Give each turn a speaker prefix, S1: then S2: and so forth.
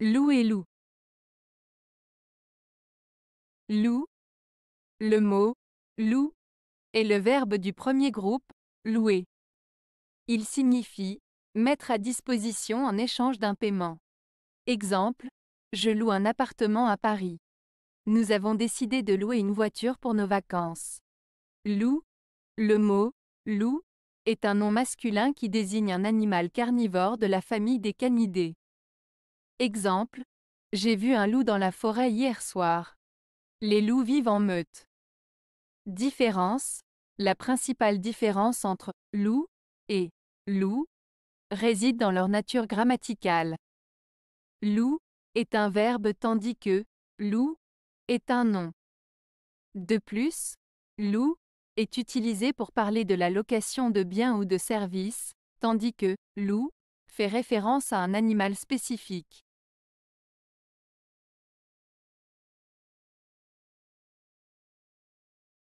S1: Loup et loup. Loup. Le mot loup est le verbe du premier groupe,
S2: louer. Il signifie mettre à disposition en échange d'un paiement. Exemple, je loue un appartement à Paris. Nous avons décidé de louer une voiture pour nos vacances. Loup. Le mot loup est un nom masculin qui désigne un animal carnivore de la famille des canidés. Exemple, j'ai vu un loup dans la forêt hier soir. Les loups vivent en meute. Différence, la principale différence entre loup et loup réside dans leur nature grammaticale. Loup est un verbe tandis que loup est un nom. De plus, loup est utilisé pour parler de la location de biens ou de services, tandis que loup fait référence à un animal
S1: spécifique.